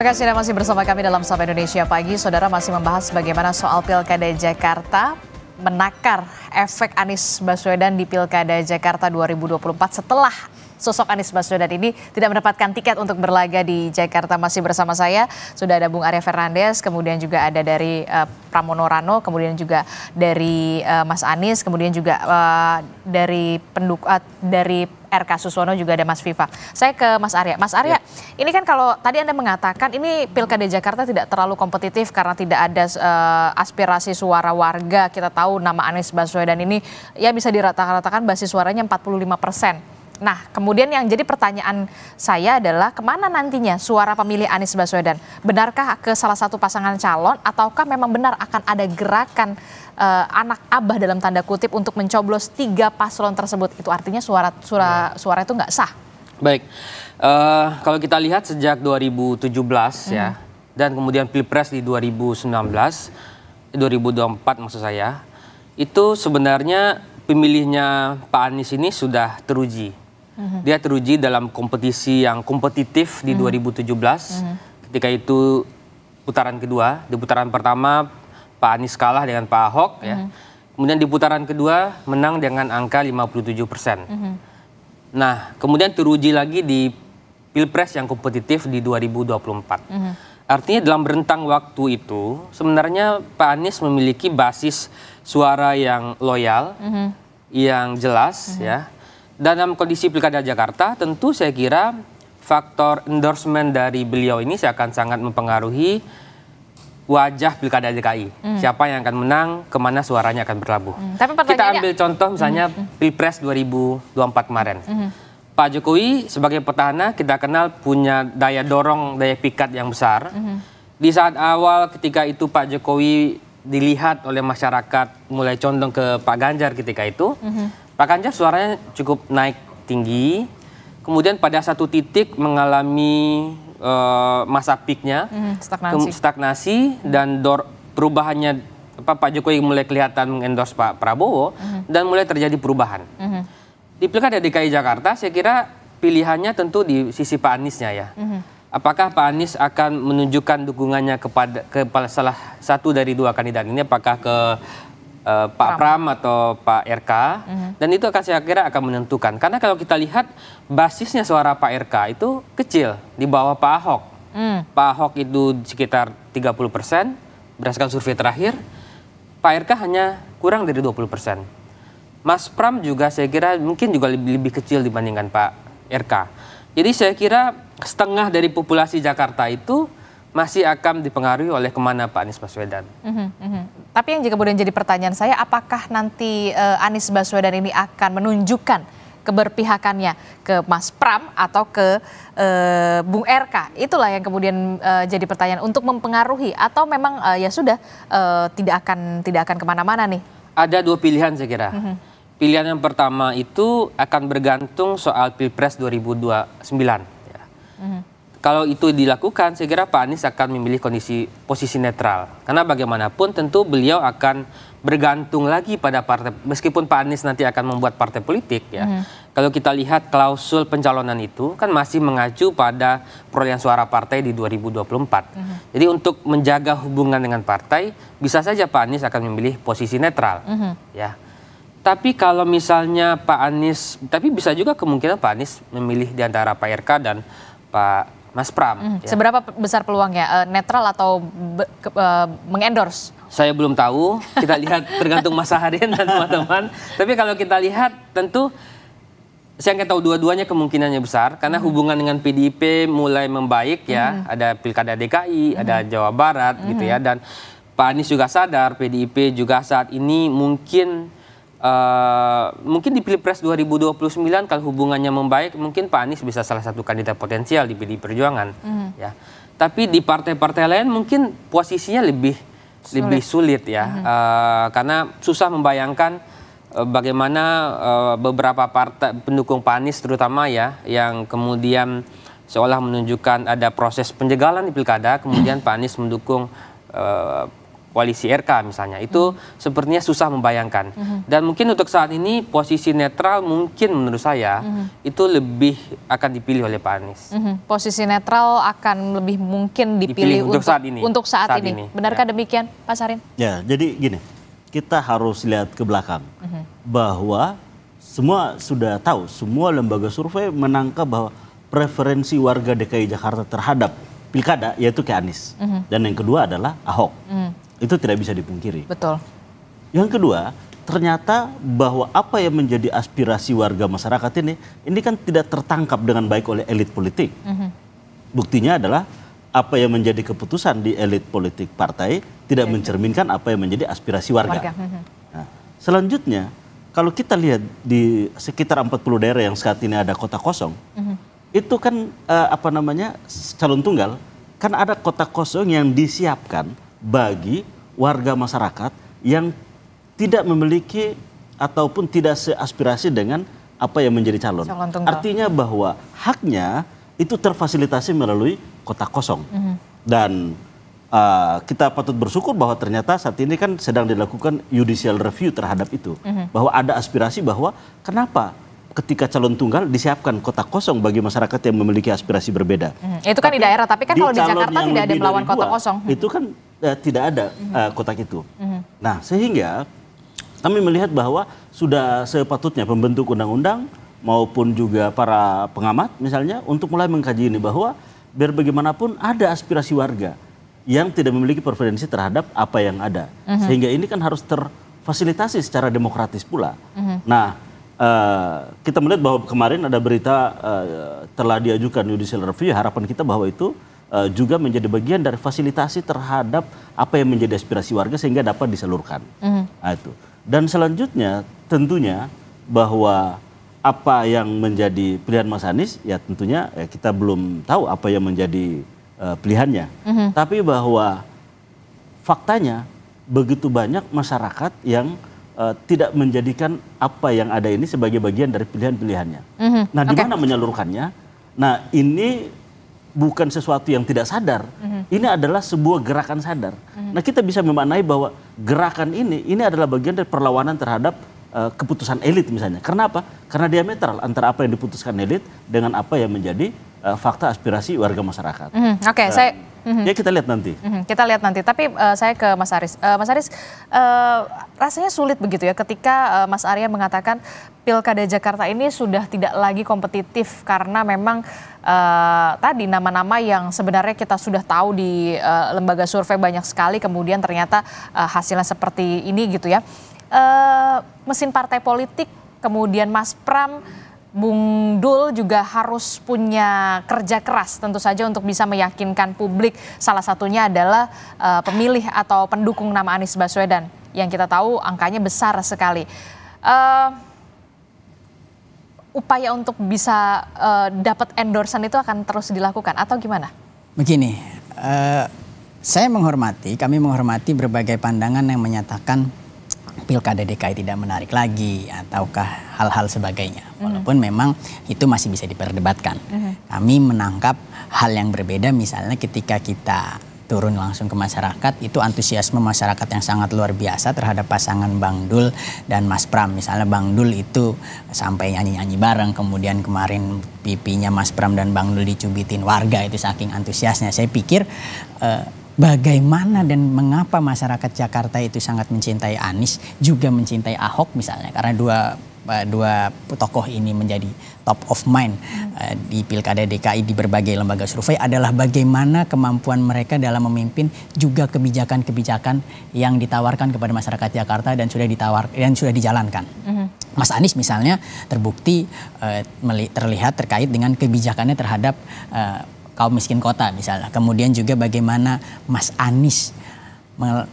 Terima kasih Anda masih bersama kami dalam Sapa Indonesia Pagi. Saudara masih membahas bagaimana soal Pilkada Jakarta menakar efek Anies Baswedan di Pilkada Jakarta 2024 setelah sosok Anies Baswedan ini tidak mendapatkan tiket untuk berlaga di Jakarta. Masih bersama saya sudah ada Bung Arya Fernandes, kemudian juga ada dari uh, Pramono Rano, kemudian juga dari uh, Mas Anies, kemudian juga uh, dari penduk uh, dari RK Suswono juga ada Mas Viva. Saya ke Mas Arya. Mas Arya, ya. ini kan kalau tadi Anda mengatakan ini Pilkada Jakarta tidak terlalu kompetitif karena tidak ada uh, aspirasi suara warga. Kita tahu nama Anies Baswedan ini ya bisa dirata-ratakan basis suaranya 45 persen. Nah, kemudian yang jadi pertanyaan saya adalah kemana nantinya suara pemilih Anies Baswedan? Benarkah ke salah satu pasangan calon ataukah memang benar akan ada gerakan uh, anak abah dalam tanda kutip untuk mencoblos tiga paslon tersebut. Itu artinya suara suara iya. suara itu nggak sah. Baik, uh, kalau kita lihat sejak 2017 hmm. ya, dan kemudian pilpres di 2019, 2024 maksud saya, itu sebenarnya pemilihnya Pak Anies ini sudah teruji. Hmm. Dia teruji dalam kompetisi yang kompetitif di mm-hmm. 2017. Mm-hmm. Ketika itu putaran kedua, di putaran pertama Pak Anies kalah dengan Pak Ahok mm -hmm. ya. Mhm. Kemudian di putaran kedua menang dengan angka 57 persen. Mm -hmm. Nah, kemudian teruji lagi di pilpres yang kompetitif di 2024. Mm -hmm. Artinya dalam rentang waktu itu sebenarnya Pak Anies memiliki basis suara yang loyal, mm -hmm. yang jelas mm -hmm. ya. Dan dalam kondisi pilkada Jakarta tentu saya kira faktor endorsement dari beliau ini saya akan sangat mempengaruhi wajah pilkada DKI. Hmm. Siapa yang akan menang, kemana suaranya akan berlabuh. Hmm. Tapi Kita ambil contoh misalnya hmm. hmm. Pilpres 2024 kemarin. Hmm, hmm. Pak Jokowi sebagai petahana kita kenal punya daya dorong, daya pikat yang besar. Hmm, hmm. Di saat awal ketika itu Pak Jokowi dilihat oleh masyarakat mulai condong ke Pak Ganjar ketika itu, hmm. Pak Ganjar suaranya cukup naik tinggi. Kemudian pada satu titik mengalami Eh, masa peaknya, hmm, stagnasi, stagnasi dan dor perubahannya apa, Pak Jokowi mulai kelihatan mengendorse Pak Prabowo hmm. dan mulai terjadi perubahan. Hmm. Di pilkada DKI Jakarta, saya kira pilihannya tentu di sisi Pak Aniesnya ya. Hmm. Apakah Pak Anies akan menunjukkan dukungannya kepada ke salah satu dari dua kandidat ini? Apakah ke uh, Pak Pram. Pram atau Pak RK mm -hmm. dan itu akan saya kira akan menentukan karena kalau kita lihat basisnya suara Pak RK itu kecil di bawah Pak Ahok. Mm. Pak Ahok itu sekitar 30 persen berdasarkan survei terakhir. Pak RK hanya kurang dari 20 persen. Mas Pram juga saya kira mungkin juga lebih, lebih kecil dibandingkan Pak RK. Jadi saya kira setengah dari populasi Jakarta itu masih akan dipengaruhi oleh kemana Pak Anies Baswedan. Mm -hmm, Tapi yang juga kemudian jadi pertanyaan saya, apakah nanti uh, Anies Baswedan ini akan menunjukkan keberpihakannya ke Mas Pram atau ke uh, Bung RK? Itulah yang kemudian uh, jadi pertanyaan untuk mempengaruhi atau memang uh, ya sudah uh, tidak akan tidak akan kemana-mana nih? Ada dua pilihan saya kira. Mm -hmm. Pilihan yang pertama itu akan bergantung soal Pilpres 2029. Ya. Mm -hmm kalau itu dilakukan, saya kira Pak Anies akan memilih kondisi posisi netral. Karena bagaimanapun tentu beliau akan bergantung lagi pada partai, meskipun Pak Anies nanti akan membuat partai politik ya. Hmm. Kalau kita lihat klausul pencalonan itu kan masih mengacu pada perolehan suara partai di 2024. Hmm. Jadi untuk menjaga hubungan dengan partai, bisa saja Pak Anies akan memilih posisi netral hmm. ya. Tapi kalau misalnya Pak Anies, tapi bisa juga kemungkinan Pak Anies memilih di antara Pak RK dan Pak Mas Pram. Mm. Ya. Seberapa besar peluangnya? Uh, netral atau eh, mengendorse? Saya belum tahu. Kita lihat tergantung masa Harian dan teman-teman. Tapi kalau kita lihat tentu saya nggak tahu dua-duanya kemungkinannya besar karena hmm. hubungan dengan PDIP mulai membaik ya. Hmm. Ada Pilkada DKI, hmm. ada Jawa Barat hmm. gitu ya mhm. dan Pak Anies juga sadar PDIP juga saat ini mungkin Uh, mungkin di Pilpres 2029 kalau hubungannya membaik mungkin Pak Anies bisa salah satu kandidat potensial di PD Perjuangan mm. ya. Tapi di partai-partai lain mungkin posisinya lebih sulit. lebih sulit ya. Mm. Uh, karena susah membayangkan uh, bagaimana uh, beberapa partai pendukung Pak Anies terutama ya yang kemudian seolah menunjukkan ada proses penjegalan di pilkada kemudian Pak Anies mendukung koalisi RK misalnya itu hmm. sepertinya susah membayangkan hmm. dan mungkin untuk saat ini posisi netral mungkin menurut saya hmm. itu lebih akan dipilih oleh Pak Anies hmm. posisi netral akan lebih mungkin dipilih, dipilih untuk, untuk saat ini untuk saat, saat ini. ini benarkah ya. demikian Pak Sarin ya jadi gini kita harus lihat ke belakang hmm. bahwa semua sudah tahu semua lembaga survei menangkap bahwa preferensi warga DKI Jakarta terhadap pilkada yaitu ke Anies -hmm. dan yang kedua adalah Ahok -hmm. Itu tidak bisa dipungkiri. Betul. Yang kedua, ternyata bahwa apa yang menjadi aspirasi warga masyarakat ini, ini kan tidak tertangkap dengan baik oleh elit politik. Mm -hmm. Buktinya adalah apa yang menjadi keputusan di elit politik partai tidak mencerminkan apa yang menjadi aspirasi warga. warga. Mm -hmm. Nah, selanjutnya, kalau kita lihat di sekitar 40 daerah yang saat ini ada kota kosong, mm -hmm. itu kan eh, apa namanya calon tunggal, kan ada kota kosong yang disiapkan bagi warga masyarakat yang tidak memiliki ataupun tidak seaspirasi dengan apa yang menjadi calon. calon Artinya bahwa haknya itu terfasilitasi melalui kota kosong. Mm -hmm. Dan uh, kita patut bersyukur bahwa ternyata saat ini kan sedang dilakukan judicial review terhadap itu. Mm -hmm. Bahwa ada aspirasi bahwa kenapa ketika calon tunggal disiapkan kota kosong bagi masyarakat yang memiliki aspirasi berbeda. Hmm, itu kan tapi, di daerah, tapi kan di kalau di Jakarta tidak ada melawan kota kosong. Itu kan uh, tidak ada uh, kotak itu. Mm-hmm. Nah, sehingga kami melihat bahwa sudah sepatutnya pembentuk undang-undang maupun juga para pengamat misalnya untuk mulai mengkaji ini bahwa biar bagaimanapun ada aspirasi warga yang tidak memiliki preferensi terhadap apa yang ada. Mm-hmm. Sehingga ini kan harus terfasilitasi secara demokratis pula. Mm-hmm. Nah, Uh, kita melihat bahwa kemarin ada berita uh, telah diajukan judicial review. Harapan kita bahwa itu uh, juga menjadi bagian dari fasilitasi terhadap apa yang menjadi aspirasi warga sehingga dapat disalurkan. mm Nah, itu. Dan selanjutnya tentunya bahwa apa yang menjadi pilihan Mas Anies ya tentunya ya kita belum tahu apa yang menjadi uh, pilihannya. Mm-hmm. Tapi bahwa faktanya begitu banyak masyarakat yang uh, tidak menjadikan apa yang ada ini sebagai bagian dari pilihan-pilihannya. Mm-hmm. Nah, di mana menyalurkannya? Nah, ini bukan sesuatu yang tidak sadar. Mm-hmm. Ini adalah sebuah gerakan sadar. Mm-hmm. Nah, kita bisa memaknai bahwa gerakan ini ini adalah bagian dari perlawanan terhadap uh, keputusan elit misalnya. Karena apa? Karena diametral antara apa yang diputuskan elit dengan apa yang menjadi uh, fakta aspirasi warga masyarakat. Mm-hmm. Oke, okay, uh, saya Mm-hmm. Ya kita lihat nanti. Mm-hmm. Kita lihat nanti. Tapi uh, saya ke Mas Aris. Uh, Mas Aris, uh, rasanya sulit begitu ya ketika uh, Mas Arya mengatakan pilkada Jakarta ini sudah tidak lagi kompetitif karena memang uh, tadi nama-nama yang sebenarnya kita sudah tahu di uh, lembaga survei banyak sekali kemudian ternyata uh, hasilnya seperti ini gitu ya. Uh, mesin partai politik, kemudian Mas Pram Bung Dul juga harus punya kerja keras tentu saja untuk bisa meyakinkan publik. Salah satunya adalah uh, pemilih atau pendukung nama Anies Baswedan yang kita tahu angkanya besar sekali. Uh, upaya untuk bisa uh, dapat endorsement itu akan terus dilakukan atau gimana? Begini, uh, saya menghormati, kami menghormati berbagai pandangan yang menyatakan pilkada DKI tidak menarik lagi ataukah hal-hal sebagainya. Walaupun mm memang itu masih bisa diperdebatkan. Mm -hmm. Kami menangkap hal yang berbeda misalnya ketika kita turun langsung ke masyarakat itu antusiasme masyarakat yang sangat luar biasa terhadap pasangan Bang Dul dan Mas Pram misalnya Bang Dul itu sampai nyanyi-nyanyi bareng kemudian kemarin pipinya Mas Pram dan Bang Dul dicubitin warga itu saking antusiasnya saya pikir eh, bagaimana dan mengapa masyarakat Jakarta itu sangat mencintai Anies juga mencintai Ahok misalnya karena dua eh, dua tokoh ini menjadi top of mind uh, di Pilkada DKI di berbagai lembaga survei adalah bagaimana kemampuan mereka dalam memimpin juga kebijakan-kebijakan yang ditawarkan kepada masyarakat Jakarta dan sudah ditawar dan sudah dijalankan. -hmm. Mas Anies misalnya terbukti uh, terlihat terkait dengan kebijakannya terhadap uh, kaum miskin kota misalnya. Kemudian juga bagaimana Mas Anies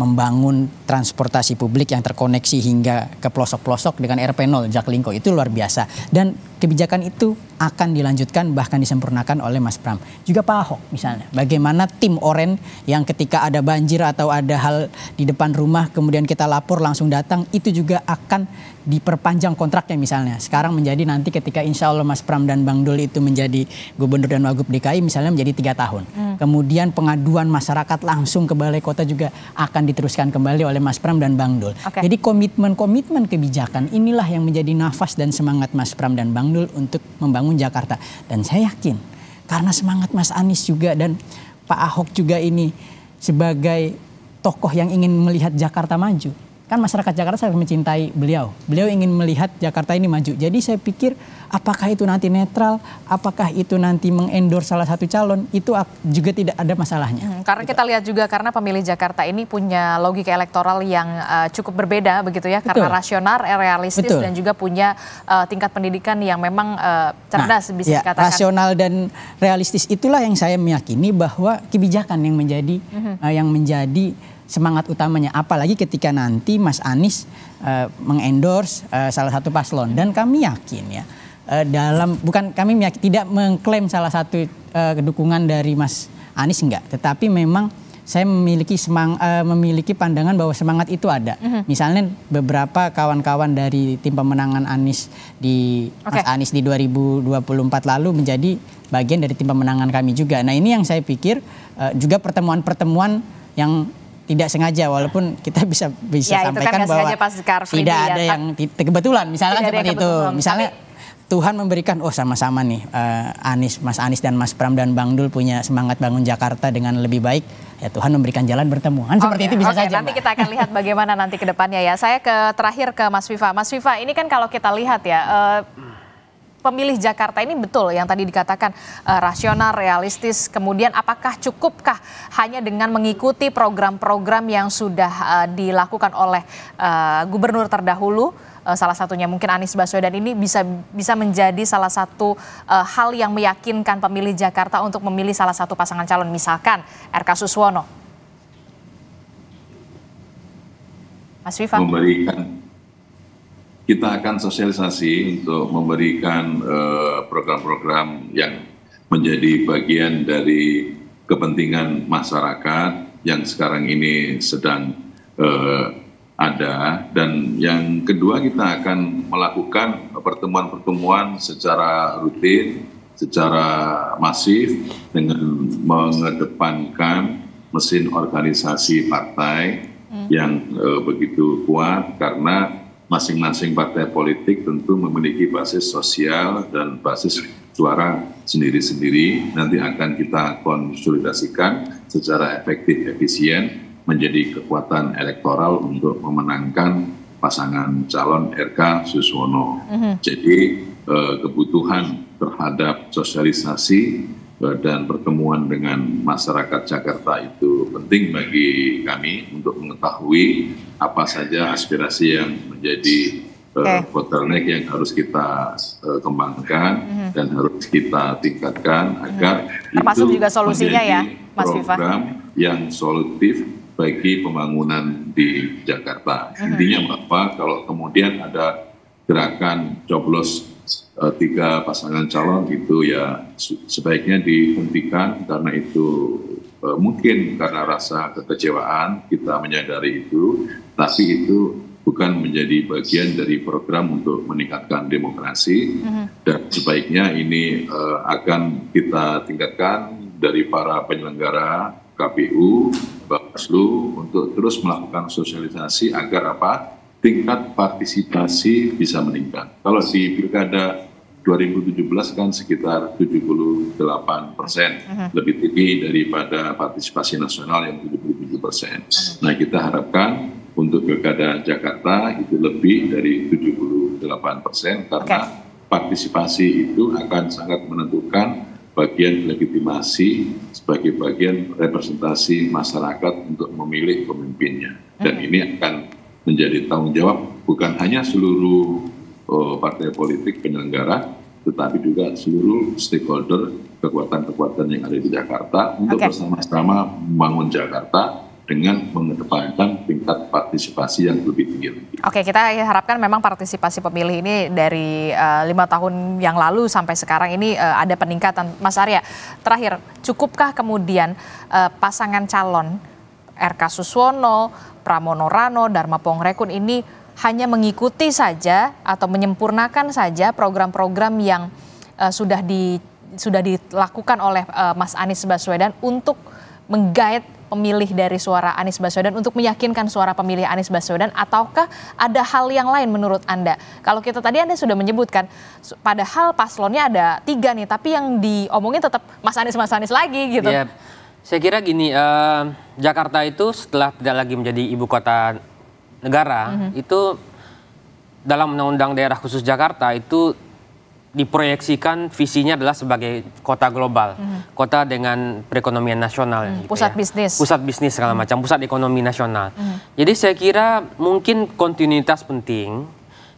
membangun transportasi publik yang terkoneksi hingga ke pelosok-pelosok dengan RP0 Jaklingko itu luar biasa dan kebijakan itu akan dilanjutkan bahkan disempurnakan oleh Mas Pram juga Pak Ahok misalnya bagaimana tim Oren yang ketika ada banjir atau ada hal di depan rumah kemudian kita lapor langsung datang itu juga akan diperpanjang kontraknya misalnya. Sekarang menjadi nanti ketika insya Allah Mas Pram dan Bang Dul itu menjadi gubernur dan wagub DKI misalnya menjadi tiga tahun. Hmm. Kemudian pengaduan masyarakat langsung ke Balai Kota juga akan diteruskan kembali oleh Mas Pram dan Bang Dul. Okay. Jadi komitmen-komitmen kebijakan inilah yang menjadi nafas dan semangat Mas Pram dan Bang Dul untuk membangun Jakarta. Dan saya yakin karena semangat Mas Anies juga dan Pak Ahok juga ini sebagai tokoh yang ingin melihat Jakarta maju kan masyarakat Jakarta sangat mencintai beliau. Beliau ingin melihat Jakarta ini maju. Jadi saya pikir apakah itu nanti netral, apakah itu nanti mengendorse salah satu calon, itu juga tidak ada masalahnya. Hmm, karena gitu. kita lihat juga karena pemilih Jakarta ini punya logika elektoral yang uh, cukup berbeda begitu ya, Betul. karena rasional, eh, realistis Betul. dan juga punya uh, tingkat pendidikan yang memang uh, cerdas nah, bisa ya, dikatakan. Rasional dan realistis itulah yang saya meyakini bahwa kebijakan yang menjadi -hmm. uh, yang menjadi semangat utamanya. Apalagi ketika nanti Mas Anies uh, mengendorse uh, salah satu paslon. Dan kami yakin ya uh, dalam bukan kami yakin, tidak mengklaim salah satu uh, dukungan dari Mas Anies enggak, tetapi memang saya memiliki semang, uh, memiliki pandangan bahwa semangat itu ada. Mm -hmm. Misalnya beberapa kawan-kawan dari tim pemenangan Anies di okay. Mas Anies di 2024 lalu menjadi bagian dari tim pemenangan kami juga. Nah ini yang saya pikir uh, juga pertemuan-pertemuan yang tidak sengaja walaupun kita bisa bisa ya, kan sampaikan ya, kan bahwa tidak ada ya. yang kebetulan misalnya tidak seperti itu misalnya Tuhan memberikan oh sama-sama nih uh, Anis Mas Anis dan Mas Pram dan Bang Dul punya semangat bangun Jakarta dengan lebih baik ya Tuhan memberikan jalan bertemu. Kan seperti okay, itu bisa okay, saja. Nanti Mbak. kita akan lihat bagaimana nanti ke depannya ya. Saya ke terakhir ke Mas Viva. Mas Viva, ini kan kalau kita lihat ya uh, pemilih Jakarta ini betul yang tadi dikatakan uh, rasional, realistis. Kemudian apakah cukupkah hanya dengan mengikuti program-program yang sudah uh, dilakukan oleh uh, gubernur terdahulu? salah satunya mungkin Anies Baswedan ini bisa bisa menjadi salah satu uh, hal yang meyakinkan pemilih Jakarta untuk memilih salah satu pasangan calon misalkan RK Suswono. Mas Viva. Memberikan kita akan sosialisasi untuk memberikan eh, program-program uh, yang menjadi bagian dari kepentingan masyarakat yang sekarang ini sedang uh, ada dan yang kedua kita akan melakukan pertemuan-pertemuan secara rutin, secara masif dengan mengedepankan mesin organisasi partai hmm. yang uh, begitu kuat karena masing-masing partai politik tentu memiliki basis sosial dan basis suara sendiri-sendiri nanti akan kita konsolidasikan secara efektif efisien menjadi kekuatan elektoral untuk memenangkan pasangan calon RK Suswono. Mm -hmm. Jadi eh, kebutuhan terhadap sosialisasi dan pertemuan dengan masyarakat Jakarta itu penting bagi kami untuk mengetahui apa saja aspirasi yang menjadi eh, okay. uh, bottleneck yang harus kita uh, kembangkan mm -hmm. dan harus kita tingkatkan mhm. agar mm -hmm. itu juga solusinya ya, Mas program Viva. yang solutif bagi pembangunan di Jakarta. Mm -hmm. Intinya Bapak, kalau kemudian ada gerakan coblos uh, tiga pasangan calon itu ya sebaiknya dihentikan karena itu uh, mungkin karena rasa kekecewaan kita menyadari itu, tapi itu bukan menjadi bagian dari program untuk meningkatkan demokrasi uh-huh. dan sebaiknya ini uh, akan kita tingkatkan dari para penyelenggara KPU, Bawaslu untuk terus melakukan sosialisasi agar apa tingkat partisipasi bisa meningkat. Kalau di pilkada 2017 kan sekitar 78 persen, uh mm-hmm. -huh. lebih tinggi daripada partisipasi nasional yang 77 persen. Uh mm-hmm. -huh. Nah kita harapkan untuk pilkada Jakarta itu lebih dari 78 persen karena okay. partisipasi itu akan sangat menentukan bagian legitimasi sebagai bagian representasi masyarakat untuk memilih pemimpinnya. Dan uh mm-hmm. -huh. ini akan menjadi tanggung jawab bukan hanya seluruh uh, partai politik penyelenggara, tetapi juga seluruh stakeholder kekuatan-kekuatan yang ada di Jakarta untuk okay. bersama-sama membangun Jakarta dengan mengedepankan tingkat partisipasi yang lebih tinggi Oke, kita harapkan memang partisipasi pemilih ini dari eh, lima tahun yang lalu sampai sekarang ini uh, ada peningkatan. Mas Arya, terakhir, cukupkah kemudian uh, pasangan calon RK Suswono, Pramono Rano, Dharma Pongrekun ini hanya mengikuti saja atau menyempurnakan saja program-program yang uh, sudah di sudah dilakukan oleh uh, Mas Anies Baswedan untuk menggait pemilih dari suara Anies Baswedan untuk meyakinkan suara pemilih Anies Baswedan ataukah ada hal yang lain menurut Anda? Kalau kita tadi Anda sudah menyebutkan padahal paslonnya ada tiga nih tapi yang diomongin tetap Mas Anies Mas Anies lagi gitu. Ya, saya kira gini uh, Jakarta itu setelah tidak lagi menjadi ibu kota negara mm -hmm. itu dalam undang-undang daerah khusus Jakarta itu diproyeksikan visinya adalah sebagai kota global, hmm. kota dengan perekonomian nasional, mm, gitu pusat ya. bisnis, pusat bisnis segala mhm. macam, pusat ekonomi nasional. Hmm. Jadi saya kira mungkin kontinuitas penting,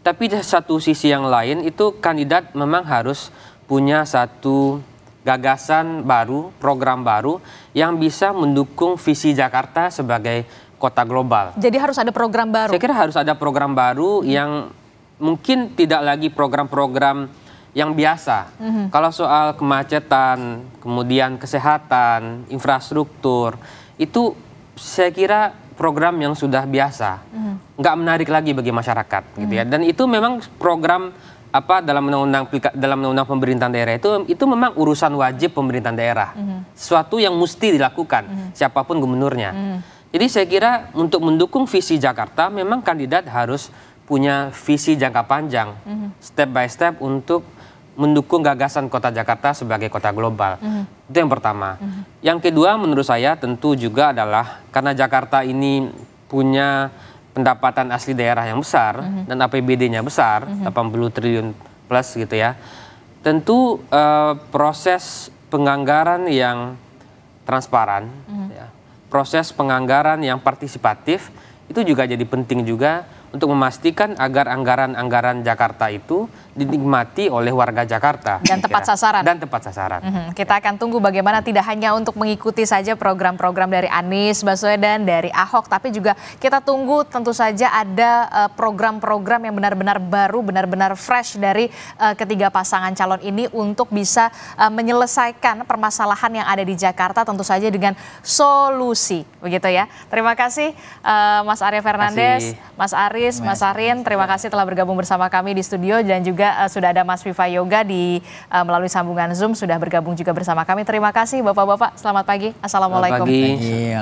tapi di satu sisi yang lain itu kandidat memang harus punya satu gagasan baru, program baru yang bisa mendukung visi Jakarta sebagai kota global. Jadi harus ada program baru. Saya kira harus ada program baru yang mungkin tidak lagi program-program yang biasa. -hmm. Kalau soal kemacetan, kemudian kesehatan, infrastruktur, itu saya kira program yang sudah biasa, mm -hmm. nggak menarik lagi bagi masyarakat, -hmm. gitu ya. Mhm. Dan itu memang program apa dalam undang-undang dalam undang-undang pemerintahan daerah itu itu memang urusan wajib pemerintahan daerah, -hmm. sesuatu yang mesti dilakukan -hmm. siapapun gubernurnya. -hmm. Jadi saya kira untuk mendukung visi Jakarta memang kandidat harus punya visi jangka panjang, mm -hmm. step by step untuk mendukung gagasan kota Jakarta sebagai kota global. Mm -hmm. Itu yang pertama. Mm -hmm. Yang kedua menurut saya tentu juga adalah karena Jakarta ini punya pendapatan asli daerah yang besar mm -hmm. dan APBD-nya besar, mm -hmm. 80 triliun plus gitu ya. Tentu uh, proses penganggaran yang transparan, mm -hmm. ya, proses penganggaran yang partisipatif itu juga jadi penting juga untuk memastikan agar anggaran-anggaran Jakarta itu dinikmati oleh warga Jakarta dan tepat sasaran. Dan tepat sasaran. Mm -hmm. Kita akan tunggu bagaimana tidak hanya untuk mengikuti saja program-program dari Anies Baswedan, dari Ahok, tapi juga kita tunggu tentu saja ada eh, program-program yang benar-benar baru, benar-benar fresh dari eh, ketiga pasangan calon ini untuk bisa eh, menyelesaikan permasalahan yang ada di Jakarta tentu saja dengan solusi, begitu ya. Terima kasih Mas Arya Fernandes, Mas Ari Haris, Mas Arin, terima kasih telah bergabung bersama kami di studio dan juga uh, sudah ada Mas Viva Yoga di uh, melalui sambungan Zoom sudah bergabung juga bersama kami. Terima kasih Bapak-bapak. Selamat pagi. Assalamualaikum. Selamat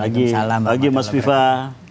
pagi. Pagi. Pagi, Mas Viva.